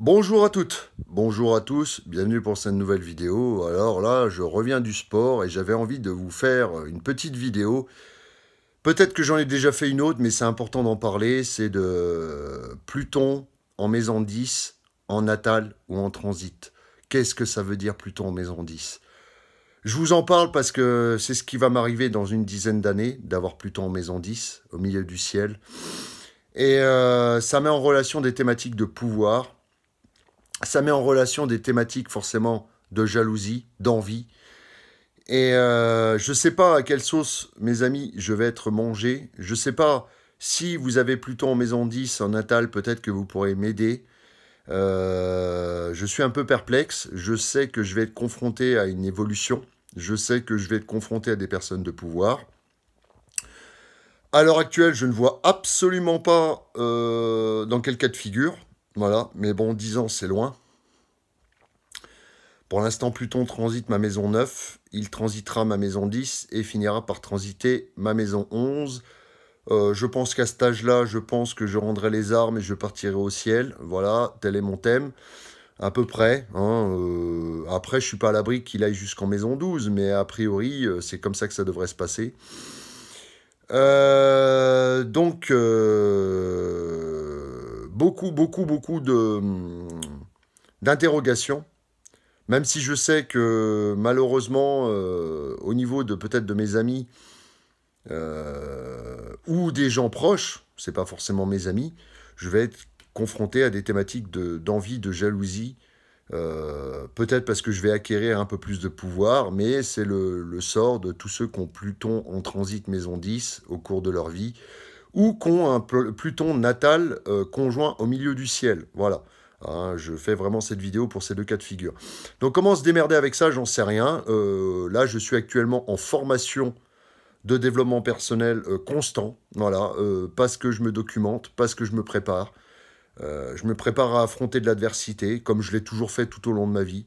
Bonjour à toutes, bonjour à tous, bienvenue pour cette nouvelle vidéo. Alors là, je reviens du sport et j'avais envie de vous faire une petite vidéo. Peut-être que j'en ai déjà fait une autre, mais c'est important d'en parler. C'est de Pluton en maison 10, en natal ou en transit. Qu'est-ce que ça veut dire Pluton en maison 10 Je vous en parle parce que c'est ce qui va m'arriver dans une dizaine d'années, d'avoir Pluton en maison 10, au milieu du ciel. Et euh, ça met en relation des thématiques de pouvoir ça met en relation des thématiques forcément de jalousie, d'envie. Et euh, je ne sais pas à quelle sauce, mes amis, je vais être mangé. Je ne sais pas si vous avez Pluton en maison 10, en natal, peut-être que vous pourrez m'aider. Euh, je suis un peu perplexe. Je sais que je vais être confronté à une évolution. Je sais que je vais être confronté à des personnes de pouvoir. À l'heure actuelle, je ne vois absolument pas euh, dans quel cas de figure. Voilà, mais bon, 10 ans, c'est loin. Pour l'instant, Pluton transite ma maison 9, il transitera ma maison 10 et finira par transiter ma maison 11. Euh, je pense qu'à cet âge-là, je pense que je rendrai les armes et je partirai au ciel. Voilà, tel est mon thème, à peu près. Hein, euh, après, je suis pas à l'abri qu'il aille jusqu'en maison 12, mais a priori, euh, c'est comme ça que ça devrait se passer. donc beaucoup, beaucoup, beaucoup hum, d'interrogations. Même si je sais que malheureusement, euh, au niveau de peut-être de mes amis euh, ou des gens proches, c'est pas forcément mes amis, je vais être confronté à des thématiques d'envie, de, jalousie. Euh, peut-être parce que je vais acquérir un peu plus de pouvoir, mais c'est le, le, sort de tous ceux qui ont Pluton en transit maison 10 au cours de leur vie ou qu'ont un Pluton natal euh, conjoint au milieu du ciel. Voilà. Hein, je fais vraiment cette vidéo pour ces deux cas de figure. Donc comment se démerder avec ça, j'en sais rien. Euh, là, je suis actuellement en formation de développement personnel euh, constant. Voilà, parce que je me documente, parce que je me prépare. je me prépare à affronter de l'adversité, comme je l'ai toujours fait tout au long de ma vie.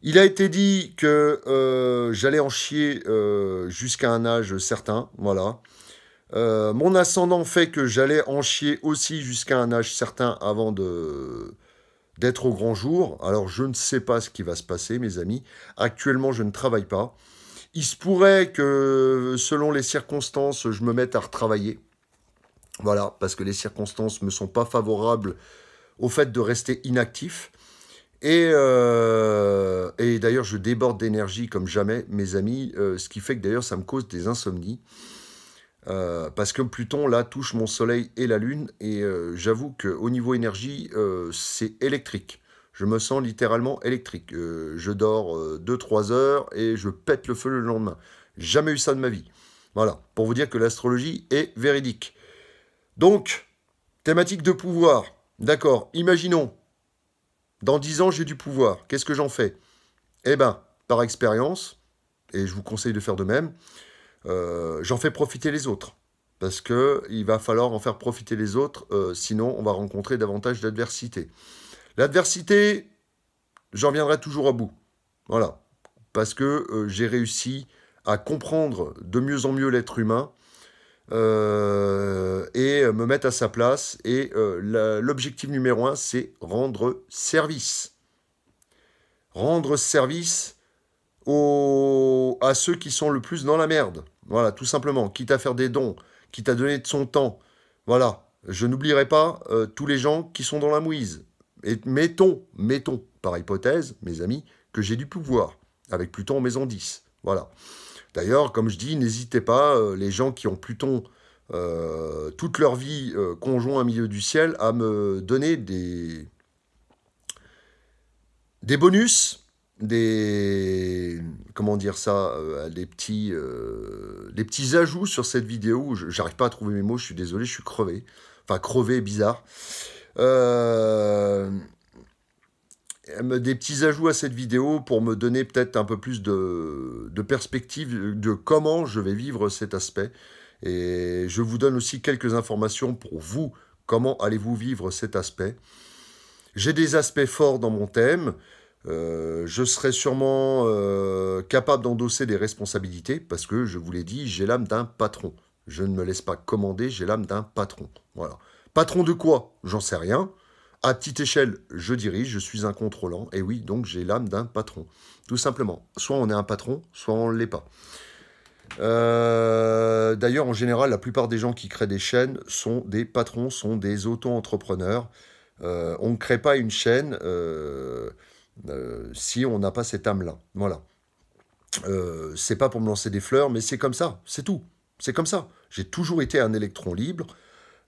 Il a été dit que j'allais en chier jusqu'à un âge certain. Voilà. Euh, mon ascendant fait que j'allais en chier aussi jusqu'à un âge certain avant de d'être au grand jour. Alors je ne sais pas ce qui va se passer, mes amis. Actuellement, je ne travaille pas. Il se pourrait que, selon les circonstances, je me mette à retravailler. Voilà, parce que les circonstances ne me sont pas favorables au fait de rester inactif. Et, euh, d'ailleurs, je déborde d'énergie comme jamais, mes amis, euh, ce qui fait que d'ailleurs, ça me cause des insomnies. Euh, parce que Pluton, là, touche mon Soleil et la Lune, et euh, j'avoue qu'au niveau énergie, euh, c'est électrique. Je me sens littéralement électrique. je dors 2-3 heures et je pète le feu le lendemain. Jamais eu ça de ma vie. Voilà, pour vous dire que l'astrologie est véridique. Donc, thématique de pouvoir. D'accord, imaginons, dans 10 ans j'ai du pouvoir, qu'est-ce que j'en fais Eh ben, par expérience, et je vous conseille de faire de même, euh, j'en fais profiter les autres. Parce qu'il va falloir en faire profiter les autres, euh, sinon on va rencontrer davantage d'adversité. L'adversité, j'en viendrai toujours à bout. Voilà. Parce que euh, j'ai réussi à comprendre de mieux en mieux l'être humain et me mettre à sa place. Et l'objectif numéro un, c'est rendre service. Rendre service à ceux qui sont le plus dans la merde. Voilà, tout simplement. Quitte à faire des dons, quitte à donner de son temps. Voilà. Je n'oublierai pas euh, tous les gens qui sont dans la mouise. Et mettons, mettons, par hypothèse, mes amis, que j'ai du pouvoir, avec Pluton en maison 10. Voilà. D'ailleurs, comme je dis, n'hésitez pas, euh, les gens qui ont Pluton euh, toute leur vie conjoint à milieu du ciel, à me donner des, des bonus des comment dire ça euh, des petits euh, petits ajouts sur cette vidéo j'arrive pas à trouver mes mots je suis désolé je suis crevé enfin crevé bizarre euh, des petits ajouts à cette vidéo pour me donner peut-être un peu plus de, de perspective de comment je vais vivre cet aspect et je vous donne aussi quelques informations pour vous comment allez-vous vivre cet aspect j'ai des aspects forts dans mon thème euh, je serais sûrement euh, capable d'endosser des responsabilités parce que, je vous l'ai dit, j'ai l'âme d'un patron. Je ne me laisse pas commander, j'ai l'âme d'un patron. Voilà. Patron de quoi J'en sais rien. À petite échelle, je dirige, je suis un contrôlant, et oui, donc j'ai l'âme d'un patron. Tout simplement. Soit on est un patron, soit on ne l'est pas. Euh, d'ailleurs, en général, la plupart des gens qui créent des chaînes sont des patrons, sont des auto-entrepreneurs. on ne crée pas une chaîne euh, si on n'a pas cette âme-là. Voilà. Euh, c'est pas pour me lancer des fleurs, mais c'est comme ça, c'est tout. C'est comme ça. J'ai toujours été un électron libre.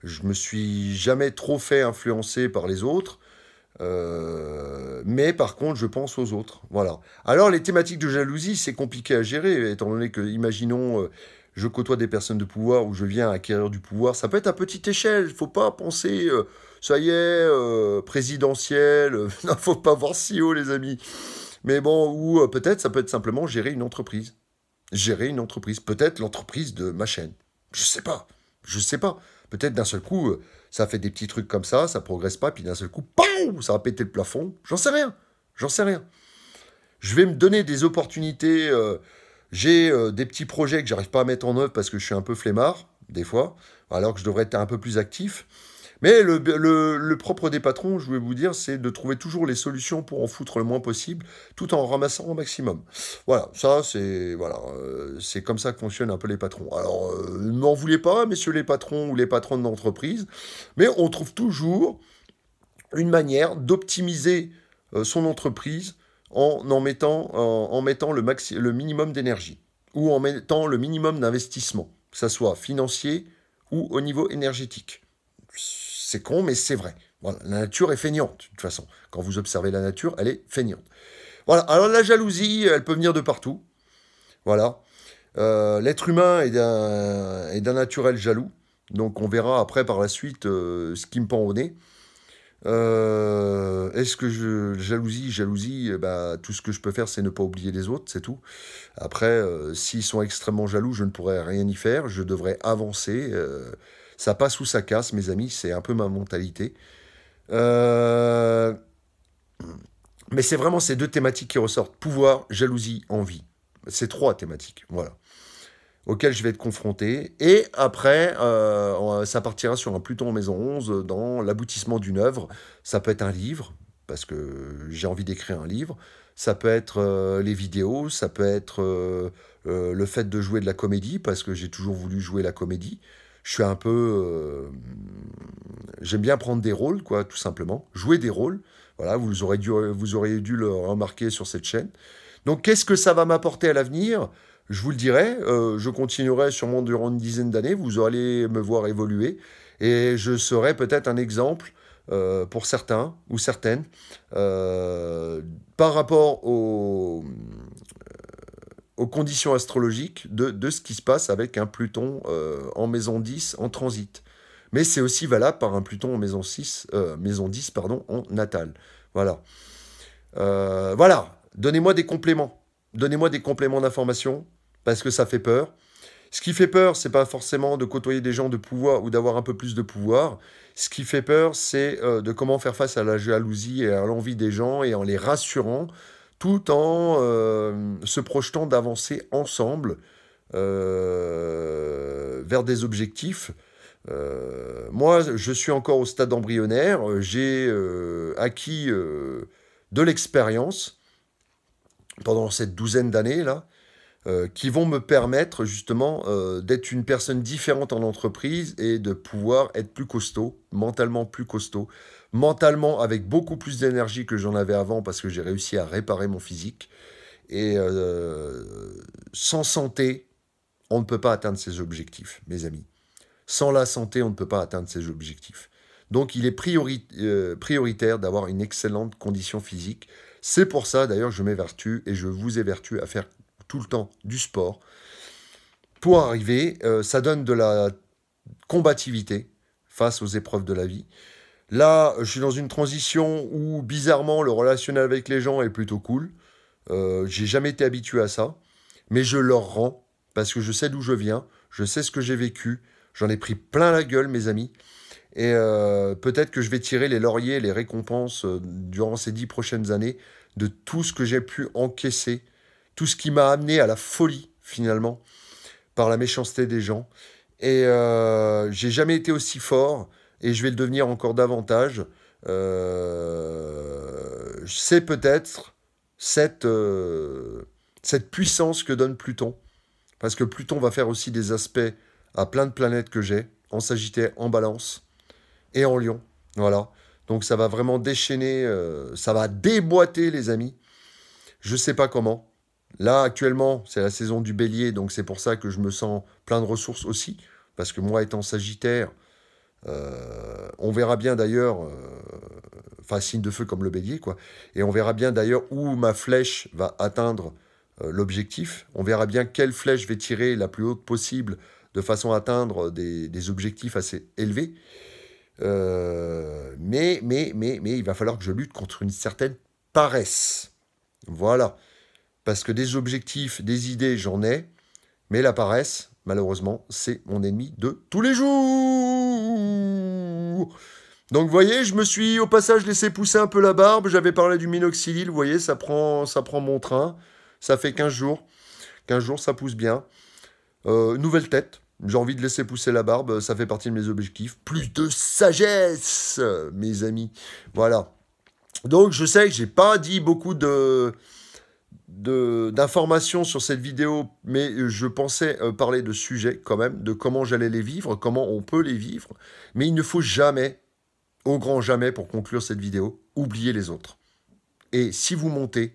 Je me suis jamais trop fait influencer par les autres. Euh, mais par contre, je pense aux autres. Voilà. Alors, les thématiques de jalousie, c'est compliqué à gérer, étant donné que, imaginons, je côtoie des personnes de pouvoir ou je viens acquérir du pouvoir. Ça peut être à petite échelle. Il faut pas penser, euh, ça y est, euh, présidentiel. Il euh, faut pas voir si haut, les amis. Mais bon, ou peut-être ça peut être simplement gérer une entreprise. Gérer une entreprise. Peut-être l'entreprise de ma chaîne. Je ne sais pas. Je ne sais pas. Peut-être d'un seul coup, ça fait des petits trucs comme ça, ça ne progresse pas, puis d'un seul coup, ça va péter le plafond. J'en sais rien. J'en sais rien. Je vais me donner des opportunités j'ai euh, des petits projets que j'arrive pas à mettre en œuvre parce que je suis un peu flemmard, des fois, alors que je devrais être un peu plus actif. Mais le, propre des patrons, je voulais vous dire, c'est de trouver toujours les solutions pour en foutre le moins possible, tout en ramassant au maximum. Voilà, ça c'est voilà, euh, comme ça que fonctionnent un peu les patrons. Alors, ne euh, n'en voulez pas, messieurs les patrons ou les patrons de l'entreprise, mais on trouve toujours une manière d'optimiser son entreprise en, mettant, en, mettant le, le minimum d'énergie ou en mettant le minimum d'investissement, que ce soit financier ou au niveau énergétique. C'est con, mais c'est vrai. la nature est feignante, de toute façon. Quand vous observez la nature, elle est feignante. Voilà, alors la jalousie, elle peut venir de partout. Voilà. Euh, l'être humain est d'un naturel jaloux. Donc on verra après par la suite euh, ce qui me pend au nez. Euh, est-ce que je jalousie, jalousie, bah, tout ce que je peux faire, c'est ne pas oublier les autres, c'est tout. Après, euh, s'ils sont extrêmement jaloux, je ne pourrais rien y faire, je devrais avancer. Euh, ça passe ou ça casse, mes amis, c'est un peu ma mentalité. Mais c'est vraiment ces deux thématiques qui ressortent, pouvoir, jalousie, envie. c'est trois thématiques, voilà auquel je vais être confronté. Et après, euh, ça partira sur un Pluton en maison 11 dans l'aboutissement d'une œuvre. Ça peut être un livre, parce que j'ai envie d'écrire un livre. Ça peut être euh, les vidéos, ça peut être euh, le fait de jouer de la comédie, parce que j'ai toujours voulu jouer la comédie. Je suis un peu... J'aime bien prendre des rôles, quoi, tout simplement. Jouer des rôles. Voilà, vous aurez vous auriez dû le remarquer sur cette chaîne. Donc, qu'est-ce que ça va m'apporter à l'avenir je vous le dirai, euh, je continuerai sûrement durant une dizaine d'années, vous allez me voir évoluer et je serai peut-être un exemple euh, pour certains ou certaines euh, par rapport aux, conditions astrologiques de, ce qui se passe avec un Pluton en maison 10 en transit. Mais c'est aussi valable par un Pluton en maison, 6, maison 10 pardon, en natal. Voilà. voilà, donnez-moi des compléments donnez-moi des compléments d'information, parce que ça fait peur. Ce qui fait peur, c'est pas forcément de côtoyer des gens de pouvoir ou d'avoir un peu plus de pouvoir. Ce qui fait peur, c'est euh, de comment faire face à la jalousie et à l'envie des gens et en les rassurant, tout en euh, se projetant d'avancer ensemble euh, vers des objectifs. moi, je suis encore au stade embryonnaire. J'ai acquis de l'expérience pendant cette douzaine d'années là, euh, qui vont me permettre justement euh, d'être une personne différente en entreprise et de pouvoir être plus costaud, mentalement plus costaud, mentalement avec beaucoup plus d'énergie que j'en avais avant parce que j'ai réussi à réparer mon physique. Et euh, sans santé, on ne peut pas atteindre ses objectifs, mes amis. Sans la santé, on ne peut pas atteindre ses objectifs. Donc il est prioritaire d'avoir une excellente condition physique, c'est pour ça d'ailleurs je m'évertue et je vous évertue à faire tout le temps du sport. Pour arriver, euh, ça donne de la combativité face aux épreuves de la vie. Là, je suis dans une transition où bizarrement le relationnel avec les gens est plutôt cool. Euh, j'ai jamais été habitué à ça, mais je leur rends parce que je sais d'où je viens, je sais ce que j'ai vécu, j'en ai pris plein la gueule, mes amis. Et euh, peut-être que je vais tirer les lauriers, les récompenses euh, durant ces dix prochaines années de tout ce que j'ai pu encaisser, tout ce qui m'a amené à la folie finalement par la méchanceté des gens. Et euh, j'ai jamais été aussi fort et je vais le devenir encore davantage. C'est peut-être cette, cette puissance que donne Pluton. Parce que Pluton va faire aussi des aspects à plein de planètes que j'ai, en Sagittaire, en Balance et en Lyon. Voilà. Donc ça va vraiment déchaîner, euh, ça va déboîter les amis. Je sais pas comment. Là actuellement, c'est la saison du bélier, donc c'est pour ça que je me sens plein de ressources aussi. Parce que moi étant sagittaire, euh, on verra bien d'ailleurs, euh, enfin signe de feu comme le bélier, quoi. Et on verra bien d'ailleurs où ma flèche va atteindre l'objectif. On verra bien quelle flèche je vais tirer la plus haute possible de façon à atteindre des objectifs assez élevés. Euh, mais, mais, mais, mais il va falloir que je lutte contre une certaine paresse. Voilà. Parce que des objectifs, des idées, j'en ai. Mais la paresse, malheureusement, c'est mon ennemi de tous les jours. Donc vous voyez, je me suis au passage laissé pousser un peu la barbe. J'avais parlé du minoxidil, vous voyez, ça prend, ça prend mon train. Ça fait 15 jours. 15 jours, ça pousse bien. Euh, nouvelle tête, j'ai envie de laisser pousser la barbe, ça fait partie de mes objectifs. Plus de sagesse, mes amis. Voilà. Donc je sais que j'ai pas dit beaucoup de d'informations sur cette vidéo, mais je pensais euh, parler de sujets quand même, de comment j'allais les vivre, comment on peut les vivre. Mais il ne faut jamais, au grand jamais, pour conclure cette vidéo, oublier les autres. Et si vous montez,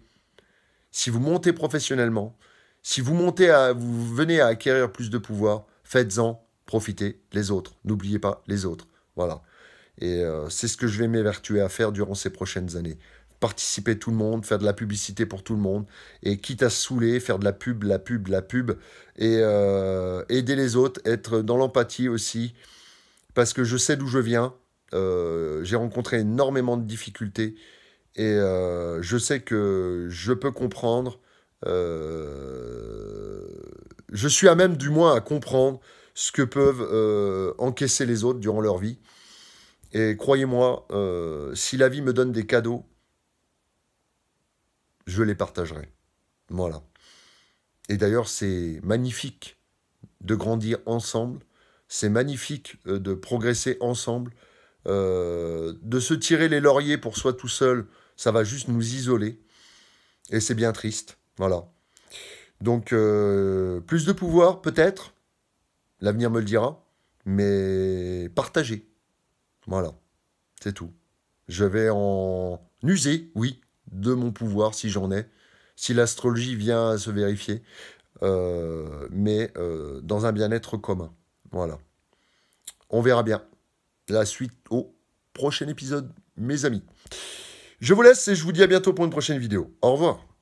si vous montez professionnellement, si vous montez à, vous venez à acquérir plus de pouvoir, faites-en, profitez les autres, n'oubliez pas les autres. Voilà. Et euh, c'est ce que je vais m'évertuer à faire durant ces prochaines années. Participer tout le monde, faire de la publicité pour tout le monde, et quitte à saouler, faire de la pub, la pub, la pub, et euh, aider les autres, être dans l'empathie aussi, parce que je sais d'où je viens, euh, j'ai rencontré énormément de difficultés, et je sais que je peux comprendre je suis à même du moins à comprendre ce que peuvent euh, encaisser les autres durant leur vie. Et croyez-moi, euh, si la vie me donne des cadeaux, je les partagerai. Voilà. Et d'ailleurs, c'est magnifique de grandir ensemble, c'est magnifique euh, de progresser ensemble, de se tirer les lauriers pour soi tout seul, ça va juste nous isoler. Et c'est bien triste. Voilà. Donc, euh, plus de pouvoir, peut-être. L'avenir me le dira. Mais partager. Voilà. C'est tout. Je vais en user, oui, de mon pouvoir si j'en ai. Si l'astrologie vient à se vérifier. Euh, mais euh, dans un bien-être commun. Voilà. On verra bien. La suite au prochain épisode, mes amis. Je vous laisse et je vous dis à bientôt pour une prochaine vidéo. Au revoir.